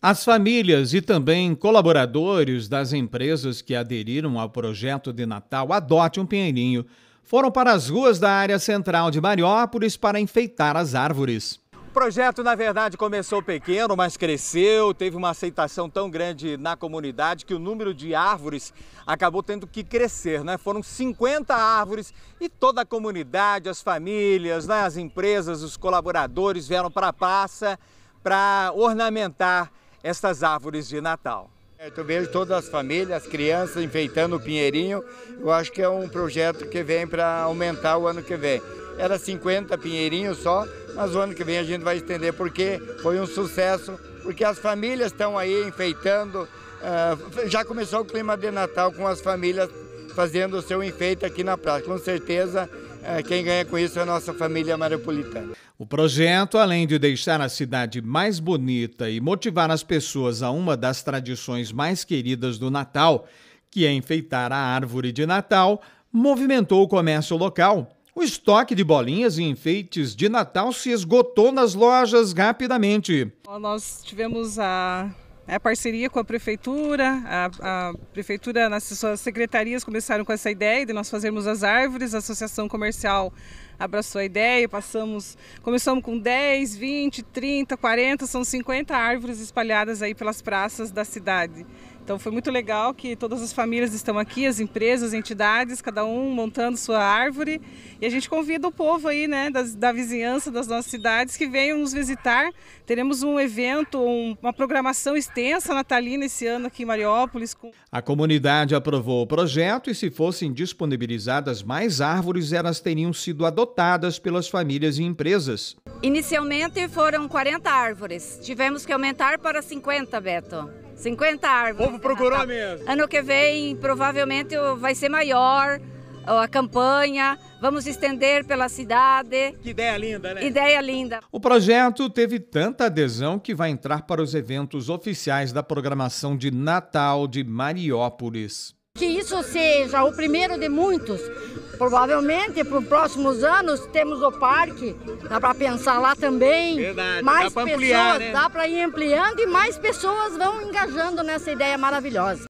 As famílias e também colaboradores das empresas que aderiram ao projeto de Natal Adote um Pinheirinho foram para as ruas da área central de Mariópolis para enfeitar as árvores. O projeto, na verdade, começou pequeno, mas cresceu, teve uma aceitação tão grande na comunidade que o número de árvores acabou tendo que crescer, né? Foram 50 árvores e toda a comunidade, as famílias, né? as empresas, os colaboradores vieram para a passa para ornamentar estas árvores de Natal. Eu vejo todas as famílias, as crianças enfeitando o Pinheirinho. Eu acho que é um projeto que vem para aumentar o ano que vem. Era 50 Pinheirinhos só, mas o ano que vem a gente vai estender porque foi um sucesso, porque as famílias estão aí enfeitando. Ah, já começou o clima de Natal com as famílias fazendo o seu enfeite aqui na praça. Com certeza é, quem ganha com isso é a nossa família marapolitana. O projeto, além de deixar a cidade mais bonita e motivar as pessoas a uma das tradições mais queridas do Natal, que é enfeitar a árvore de Natal, movimentou o comércio local. O estoque de bolinhas e enfeites de Natal se esgotou nas lojas rapidamente. Nós tivemos a é parceria com a prefeitura, a, a, prefeitura nas suas secretarias começaram com essa ideia de nós fazermos as árvores, a associação comercial abraçou a ideia, passamos, começamos com 10, 20, 30, 40, são 50 árvores espalhadas aí pelas praças da cidade. Então foi muito legal que todas as famílias estão aqui, as empresas, as entidades, cada um montando sua árvore. E a gente convida o povo aí, né, da, da vizinhança das nossas cidades que venham nos visitar. Teremos um evento, um, uma programação extensa natalina esse ano aqui em Mariópolis. A comunidade aprovou o projeto e se fossem disponibilizadas mais árvores, elas teriam sido adotadas lotadas pelas famílias e empresas. Inicialmente foram 40 árvores, tivemos que aumentar para 50, Beto. 50 árvores. O povo procurou mesmo. Ano que vem, provavelmente, vai ser maior a campanha, vamos estender pela cidade. Que ideia linda, né? Ideia linda. O projeto teve tanta adesão que vai entrar para os eventos oficiais da programação de Natal de Mariópolis. Que isso seja o primeiro de muitos. Provavelmente para os próximos anos temos o parque, dá para pensar lá também. Verdade, mais dá pessoas, ampliar, né? dá para ir ampliando e mais pessoas vão engajando nessa ideia maravilhosa.